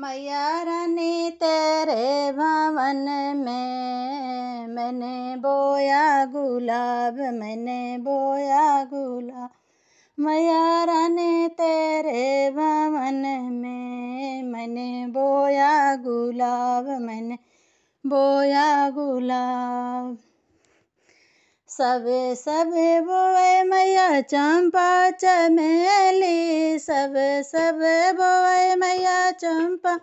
मैया रानी तेरे भवन में मैंने बोया गुलाब मैंने बोया गुलाब मैया रानी तेरे भवन में मैंने बोया गुलाब मैंने बोया गुलाब सब सब बोए मैया चंपा चमेली सब सब बोए मैया चंपा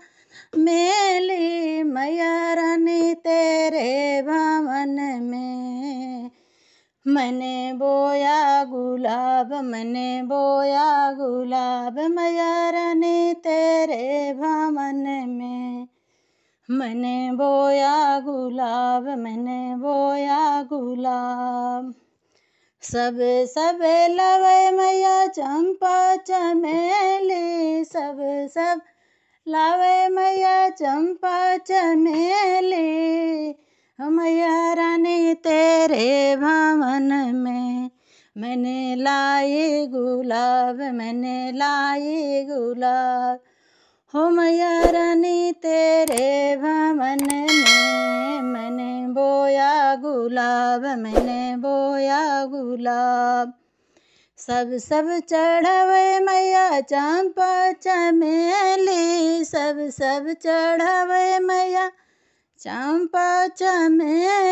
मेली मैया रानी तेरे भवन में मने बोया गुलाब मने बोया गुलाब मैया रानी तेरे भवन में मैंने बोया गुलाब मैंने बोया गुलाब सब सब लवे मैया चंपा चमेली सब सब लावे मैया चंपा चमेली मैया रानी तेरे भवन में मैंने लाई गुलाब मैंने लाई गुलाब हो मैया रानी तेरे भवन में मैंने बोया गुलाब मैंने बोया गुलाब सब सब चढ़वे मैया चंपा चमेली सब सब चढ़वे मैया चंपा चमेली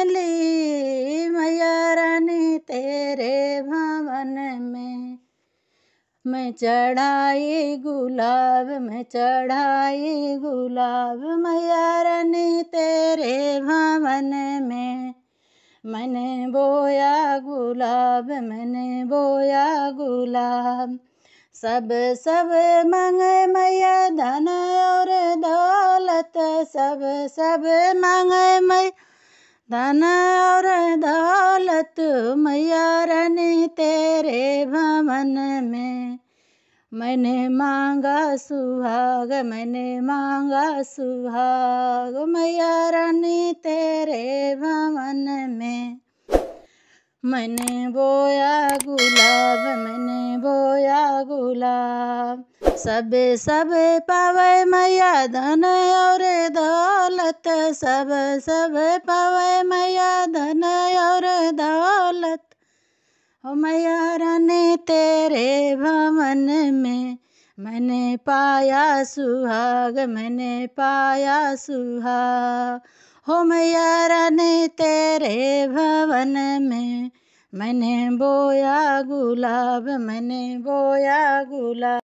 मैया रानी तेरे भवन में मैं चढ़ाए गुलाब मैं चढ़ाए गुलाब मैया रन तेरे भवन में मैंने बोया गुलाब मैंने बोया गुलाब सब सब मंग मैया धन और दौलत सब सब मंग मै धन और दौलत मैया रन तेरे भवन में मैंने मांगा सुहाग मैंने मांगा सुहाग मैया रानी तेरे भवन में मैंने बोया गुलाब मैंने बोया गुलाब सब सब पावे मैया धन और दौलत सब सब पावे मैया धन हम मैया ने तेरे भवन में मैंने पाया सुहाग मैंने पाया सुहाग हो मैया ने तेरे भवन में मैंने बोया गुलाब मैंने बोया गुलाब